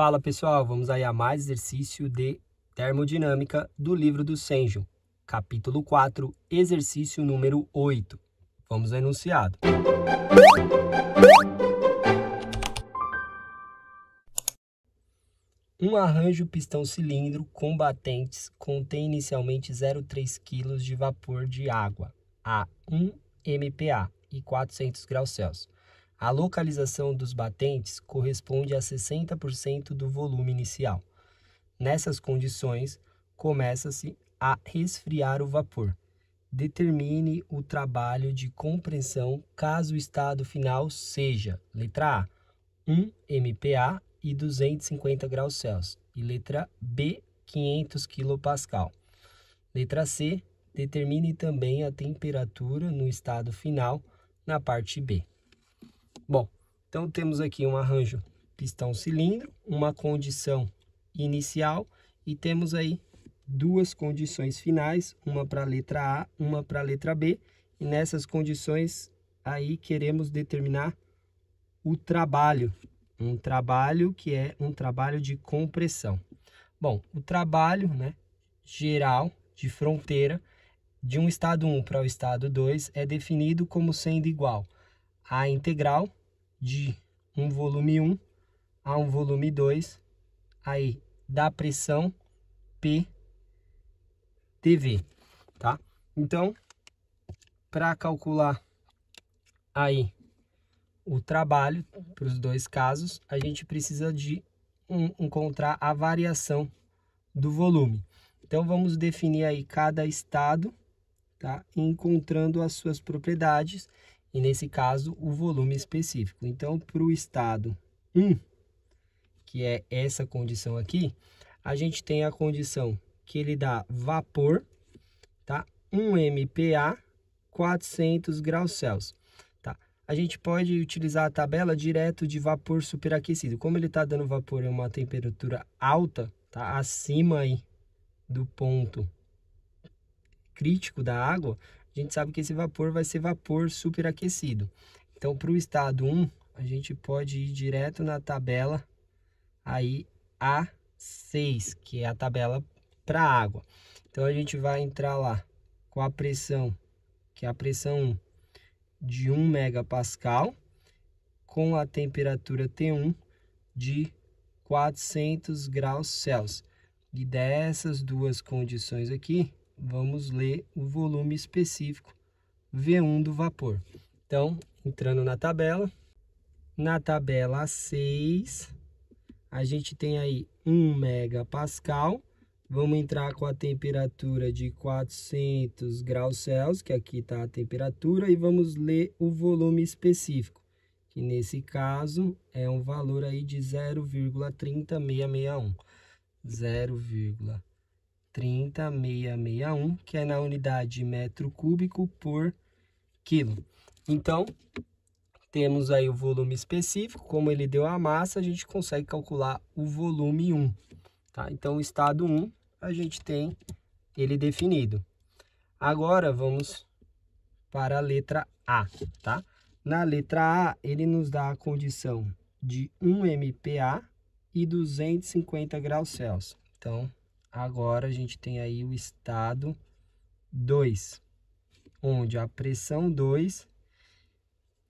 Fala pessoal, vamos aí a mais exercício de termodinâmica do livro do Senjo, capítulo 4, exercício número 8. Vamos ao enunciado. Um arranjo pistão cilindro combatentes contém inicialmente 0,3 kg de vapor de água a 1 MPa e 400 graus Celsius a localização dos batentes corresponde a 60% do volume inicial. Nessas condições, começa-se a resfriar o vapor. Determine o trabalho de compressão caso o estado final seja, letra A, 1 MPa e 250 graus Celsius, e letra B, 500 kPa. Letra C, determine também a temperatura no estado final na parte B. Bom, então temos aqui um arranjo pistão cilindro, uma condição inicial e temos aí duas condições finais, uma para a letra A, uma para a letra B, e nessas condições aí queremos determinar o trabalho, um trabalho que é um trabalho de compressão. Bom, o trabalho, né, geral de fronteira de um estado 1 para o estado 2 é definido como sendo igual a integral de um volume 1 a um volume 2, aí da pressão P TV, tá? Então, para calcular aí o trabalho para os dois casos, a gente precisa de um, encontrar a variação do volume. Então, vamos definir aí cada estado, tá? Encontrando as suas propriedades e nesse caso o volume específico. Então, para o estado 1, que é essa condição aqui, a gente tem a condição que ele dá vapor, tá? 1 MPa, 400 graus Celsius. Tá? A gente pode utilizar a tabela direto de vapor superaquecido. Como ele está dando vapor em uma temperatura alta, tá? acima aí do ponto crítico da água, a gente sabe que esse vapor vai ser vapor superaquecido. Então, para o estado 1, a gente pode ir direto na tabela aí A6, que é a tabela para água. Então, a gente vai entrar lá com a pressão, que é a pressão 1, de 1 megapascal, com a temperatura T1 de 400 graus Celsius. E dessas duas condições aqui, vamos ler o volume específico V1 do vapor. Então, entrando na tabela, na tabela 6, a gente tem aí 1 megapascal. Vamos entrar com a temperatura de 400 graus Celsius, que aqui está a temperatura, e vamos ler o volume específico, que nesse caso é um valor aí de 0,30661. 0,3661. 30661, que é na unidade metro cúbico por quilo. Então, temos aí o volume específico, como ele deu a massa, a gente consegue calcular o volume 1. Tá? Então, o estado 1, a gente tem ele definido. Agora, vamos para a letra A, tá? Na letra A, ele nos dá a condição de 1 MPa e 250 graus Celsius. Então, Agora a gente tem aí o estado 2, onde a pressão 2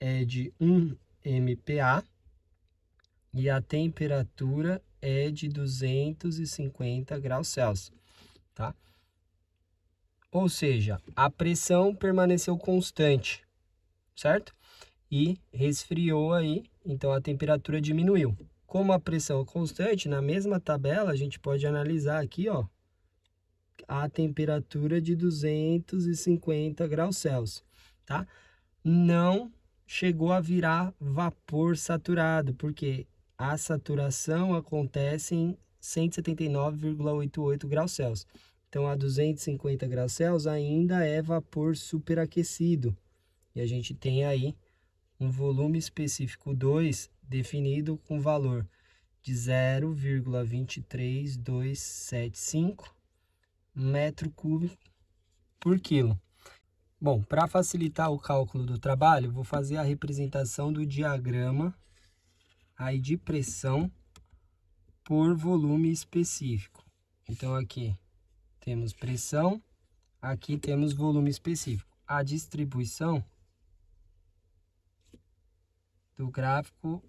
é de 1 MPa e a temperatura é de 250 graus Celsius, tá? Ou seja, a pressão permaneceu constante, certo? E resfriou aí, então a temperatura diminuiu. Como a pressão é constante, na mesma tabela a gente pode analisar aqui, ó, a temperatura de 250 graus Celsius, tá? Não chegou a virar vapor saturado, porque a saturação acontece em 179,88 graus Celsius. Então, a 250 graus Celsius ainda é vapor superaquecido. E a gente tem aí um volume específico 2 definido com valor de 0,23275 metro cúbico por quilo. Bom, para facilitar o cálculo do trabalho, vou fazer a representação do diagrama aí de pressão por volume específico. Então aqui temos pressão, aqui temos volume específico. A distribuição do gráfico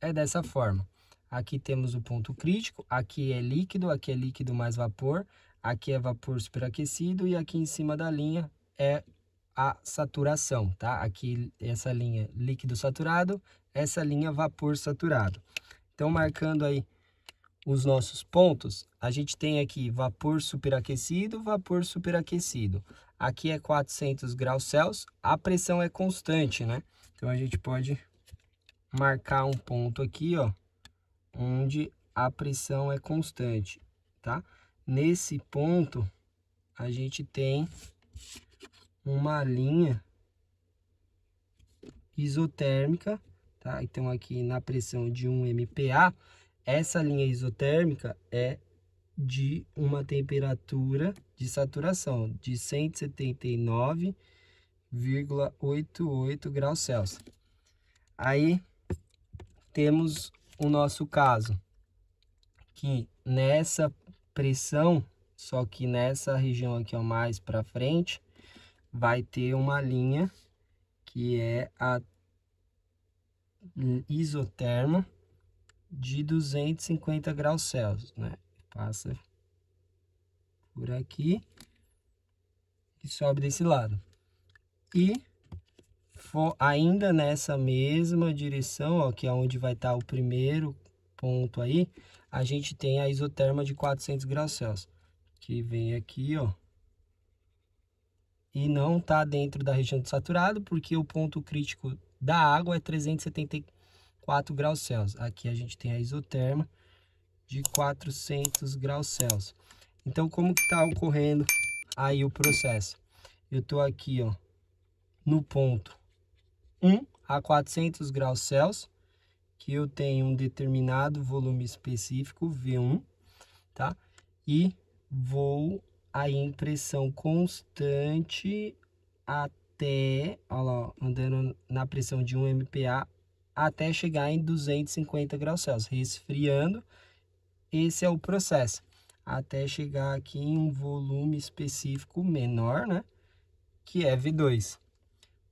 é dessa forma. Aqui temos o ponto crítico, aqui é líquido, aqui é líquido mais vapor, aqui é vapor superaquecido e aqui em cima da linha é a saturação, tá? Aqui essa linha líquido saturado, essa linha vapor saturado. Então marcando aí os nossos pontos, a gente tem aqui vapor superaquecido, vapor superaquecido. Aqui é 400 graus Celsius, a pressão é constante, né? Então a gente pode marcar um ponto aqui, ó, onde a pressão é constante, tá? Nesse ponto, a gente tem uma linha isotérmica, tá? Então, aqui na pressão de 1 MPa, essa linha isotérmica é de uma temperatura de saturação de 179,88 graus Celsius. Aí, temos o nosso caso, que nessa pressão, só que nessa região aqui ó, mais para frente, vai ter uma linha que é a isoterma de 250 graus Celsius, né? Passa por aqui e sobe desse lado. E for ainda nessa mesma direção, ó, que é onde vai estar tá o primeiro ponto aí, a gente tem a isoterma de 400 graus Celsius, que vem aqui, ó, e não está dentro da região de saturado, porque o ponto crítico da água é 374 graus Celsius. Aqui a gente tem a isoterma de 400 graus Celsius. Então, como que está ocorrendo aí o processo? Eu estou aqui, ó, no ponto 1 a 400 graus Celsius, que eu tenho um determinado volume específico, V1, tá? E vou aí em pressão constante até, olha lá, andando na pressão de 1 MPa até chegar em 250 graus Celsius, resfriando. Esse é o processo, até chegar aqui em um volume específico menor, né? Que é V2.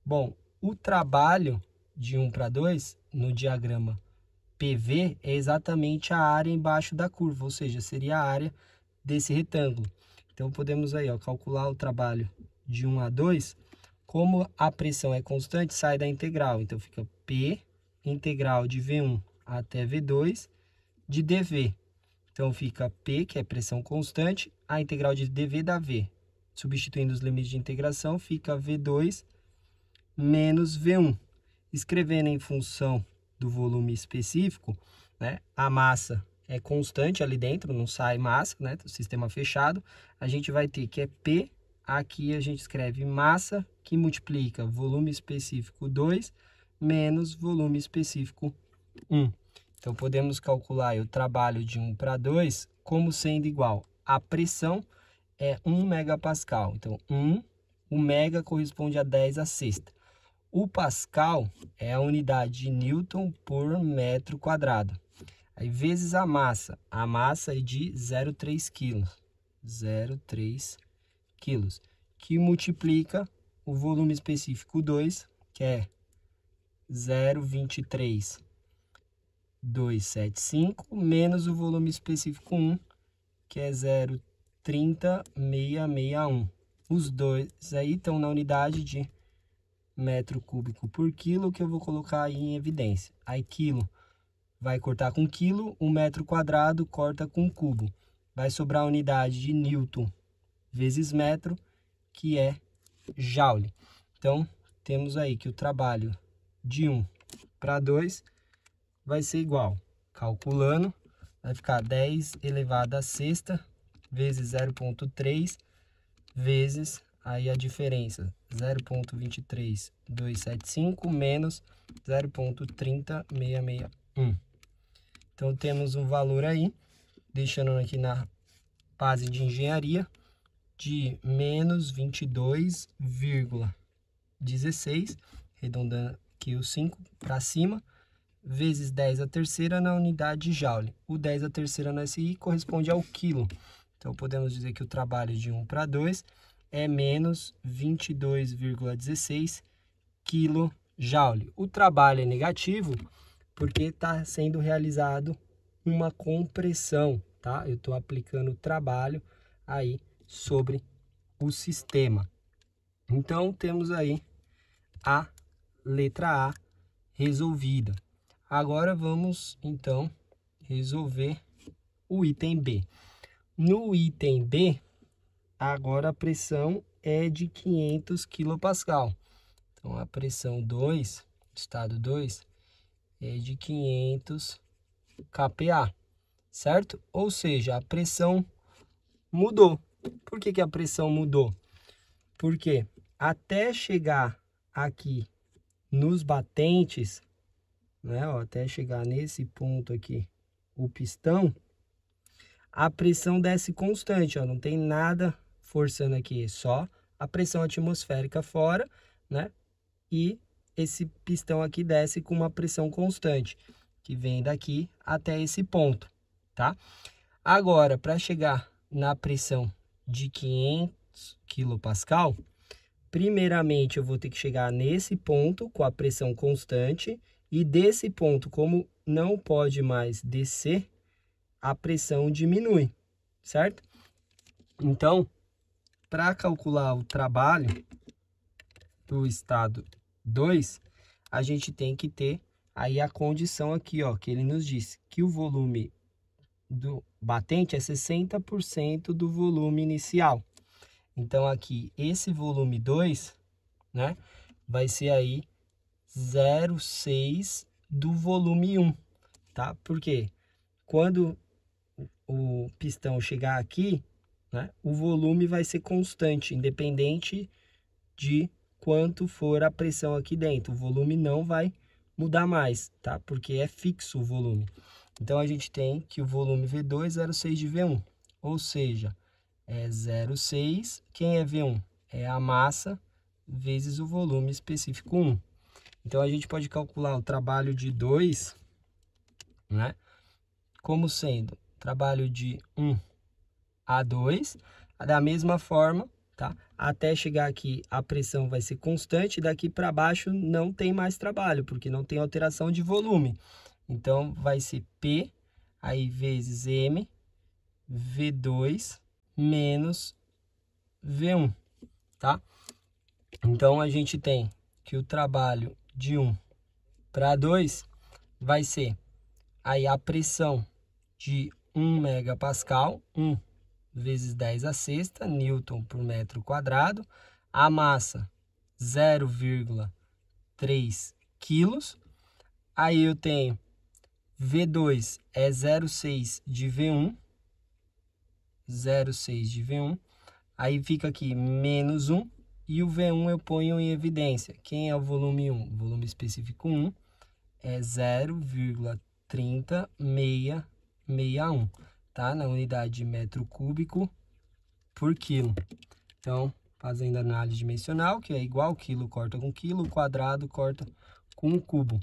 Bom, o trabalho de 1 para 2 no diagrama PV é exatamente a área embaixo da curva, ou seja, seria a área desse retângulo. Então podemos aí, ó, calcular o trabalho de 1 a 2, como a pressão é constante, sai da integral. Então fica P integral de V1 até V2 de dV. Então fica P, que é pressão constante, a integral de dV da V. Substituindo os limites de integração, fica V2 menos V1. Escrevendo em função do volume específico, né, a massa é constante ali dentro, não sai massa, né, do sistema fechado, a gente vai ter que é P, aqui a gente escreve massa, que multiplica volume específico 2, menos volume específico 1. Então, podemos calcular o trabalho de 1 para 2 como sendo igual à pressão é 1 MPa. Então, 1, o mega corresponde a 10 a sexta. O Pascal é a unidade de Newton por metro quadrado. Aí vezes a massa. A massa é de 0,3 quilos, 0,3 quilos, Que multiplica o volume específico 2, que é 0,23275, menos o volume específico 1, que é 0,30661. Os dois aí estão na unidade de metro cúbico por quilo que eu vou colocar aí em evidência. Aí quilo vai cortar com quilo, um metro quadrado corta com cubo. Vai sobrar a unidade de newton vezes metro, que é joule. Então, temos aí que o trabalho de 1 um para 2 vai ser igual, calculando, vai ficar 10 elevado à sexta vezes 0.3 vezes aí a diferença 0.23275 menos 0.30661. Então temos um valor aí, deixando aqui na base de engenharia, de menos 22,16, arredondando aqui o 5 para cima, vezes 10 a terceira na unidade de Joule. O 10 a terceira no SI corresponde ao quilo. Então podemos dizer que o trabalho é de 1 para 2 é menos 22,16 kJ. O trabalho é negativo porque está sendo realizado uma compressão, tá? Eu estou aplicando trabalho aí sobre o sistema. Então, temos aí a letra A resolvida. Agora, vamos, então, resolver o item B. No item B, agora a pressão é de 500 kPa. Então a pressão 2, estado 2, é de 500 kPa, certo? Ou seja, a pressão mudou. Por que, que a pressão mudou? Porque até chegar aqui nos batentes, né, ó, até chegar nesse ponto aqui, o pistão, a pressão desce constante, ó, não tem nada forçando aqui só a pressão atmosférica fora, né? E esse pistão aqui desce com uma pressão constante, que vem daqui até esse ponto, tá? Agora, para chegar na pressão de 500 kPa, primeiramente eu vou ter que chegar nesse ponto com a pressão constante e desse ponto, como não pode mais descer, a pressão diminui, certo? Então, para calcular o trabalho do estado 2, a gente tem que ter aí a condição aqui, ó, que ele nos diz que o volume do batente é 60% do volume inicial. Então aqui esse volume 2, né, vai ser aí 0,6 do volume 1, um, tá? Porque quando o pistão chegar aqui, né? O volume vai ser constante, independente de quanto for a pressão aqui dentro. O volume não vai mudar mais, tá? Porque é fixo o volume. Então, a gente tem que o volume V2 é 0,6 de V1, ou seja, é 0,6. Quem é V1? É a massa vezes o volume específico 1. Então, a gente pode calcular o trabalho de 2, né? Como sendo trabalho de 1 a2. Da mesma forma, tá? Até chegar aqui, a pressão vai ser constante. Daqui para baixo não tem mais trabalho, porque não tem alteração de volume. Então, vai ser P, aí vezes M, V2, menos V1, tá? Então, a gente tem que o trabalho de 1 para 2 vai ser aí a pressão de 1 MPa, 1 vezes 10 a sexta newton por metro quadrado. A massa 0,3 quilos. Aí eu tenho V2 é 0,6 de V1. 0,6 de V1. Aí fica aqui menos 1. E o V1 eu ponho em evidência. Quem é o volume 1? o Volume específico 1 é 0,3661 tá? Na unidade de metro cúbico por quilo. Então, fazendo análise dimensional, que é igual quilo corta com quilo, quadrado corta com um cubo.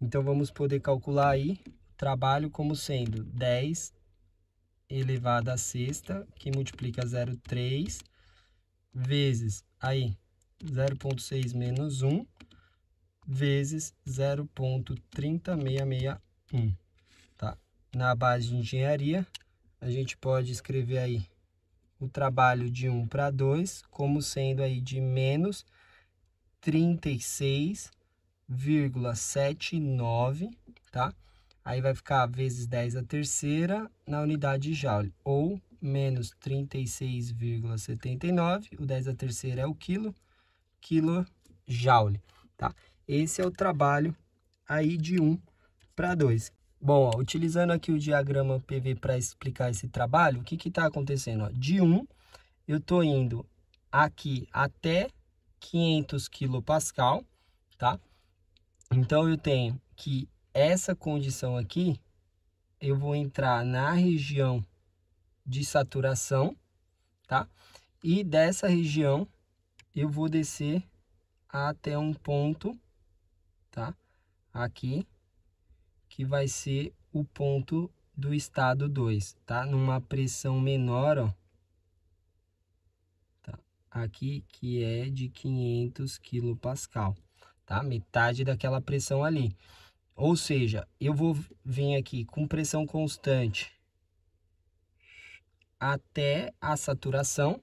Então, vamos poder calcular aí o trabalho como sendo 10 elevado à sexta, que multiplica 0,3 vezes aí 0,6 menos 1 vezes 0,3661, tá? Na base de engenharia, a gente pode escrever aí o trabalho de 1 para 2 como sendo aí de menos 36,79, tá? Aí vai ficar vezes 10 a terceira na unidade de Joule, ou menos 36,79, o 10 a terceira é o quilo, quilo Joule, tá? Esse é o trabalho aí de 1 para 2. Bom, ó, utilizando aqui o diagrama PV para explicar esse trabalho, o que está acontecendo? Ó? De 1, um, eu estou indo aqui até 500 kPa, tá? Então, eu tenho que essa condição aqui, eu vou entrar na região de saturação, tá? E dessa região, eu vou descer até um ponto, tá? Aqui, que vai ser o ponto do estado 2, tá? Numa pressão menor, ó, tá? aqui que é de 500 kPa, tá? Metade daquela pressão ali. Ou seja, eu vou vir aqui com pressão constante até a saturação,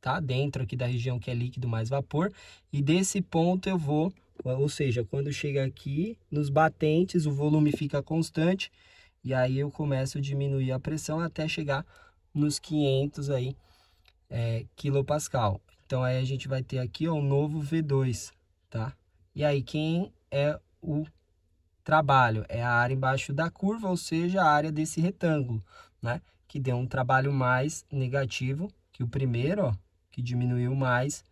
tá? Dentro aqui da região que é líquido mais vapor. E desse ponto eu vou ou seja, quando chega aqui nos batentes, o volume fica constante e aí eu começo a diminuir a pressão até chegar nos 500 aí é, Então aí a gente vai ter aqui ó, um novo V2, tá? E aí quem é o trabalho? É a área embaixo da curva, ou seja, a área desse retângulo, né? Que deu um trabalho mais negativo que o primeiro, ó, que diminuiu mais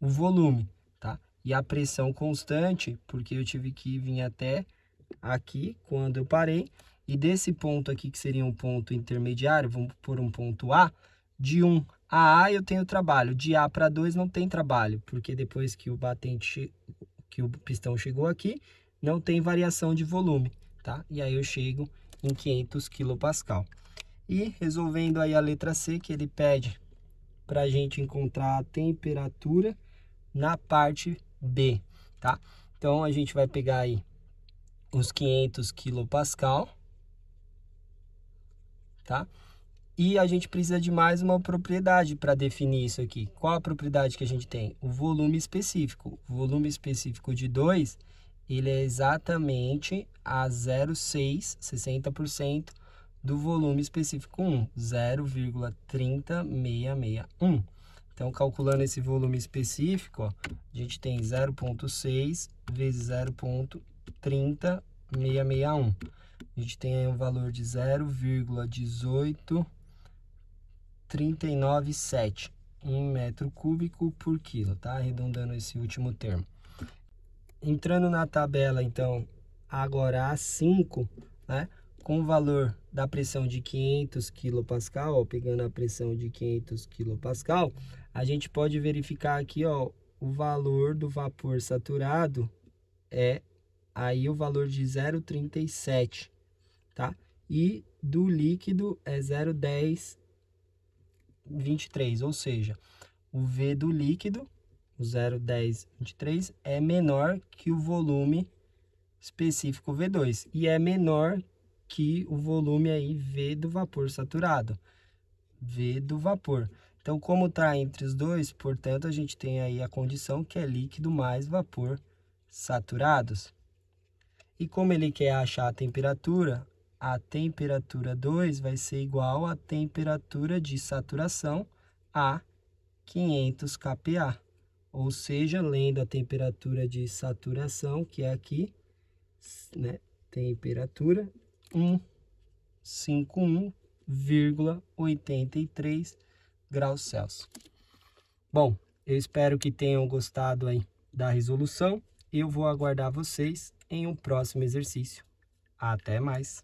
o volume e a pressão constante, porque eu tive que vir até aqui quando eu parei, e desse ponto aqui, que seria um ponto intermediário, vamos por um ponto A, de 1 a A eu tenho trabalho, de A para 2 não tem trabalho, porque depois que o batente, que o pistão chegou aqui, não tem variação de volume, tá? E aí eu chego em 500 kPa. E resolvendo aí a letra C, que ele pede para a gente encontrar a temperatura na parte B, tá? Então a gente vai pegar aí os 500 kilopascal, tá? E a gente precisa de mais uma propriedade para definir isso aqui. Qual a propriedade que a gente tem? O volume específico. O volume específico de 2, ele é exatamente a 0,6, 60% do volume específico 1, 0,30661. Então, calculando esse volume específico, ó, a gente tem 0,6 vezes 0,30661. A gente tem aí um valor de 0,18397 em metro cúbico por quilo, tá? Arredondando esse último termo. Entrando na tabela, então, agora A5, né? com o valor da pressão de 500 kPa, ó, pegando a pressão de 500 kPa, a gente pode verificar aqui, ó, o valor do vapor saturado é aí o valor de 0,37, tá? E do líquido é 0,1023, ou seja, o V do líquido, o 0,1023, é menor que o volume específico V2 e é menor que o volume aí V do vapor saturado. V do vapor. Então, como está entre os dois, portanto, a gente tem aí a condição que é líquido mais vapor saturados. E como ele quer achar a temperatura, a temperatura 2 vai ser igual à temperatura de saturação a 500 kPa. Ou seja, lendo a temperatura de saturação, que é aqui, né, temperatura 151,83 graus Celsius. Bom, eu espero que tenham gostado aí da resolução. Eu vou aguardar vocês em um próximo exercício. Até mais!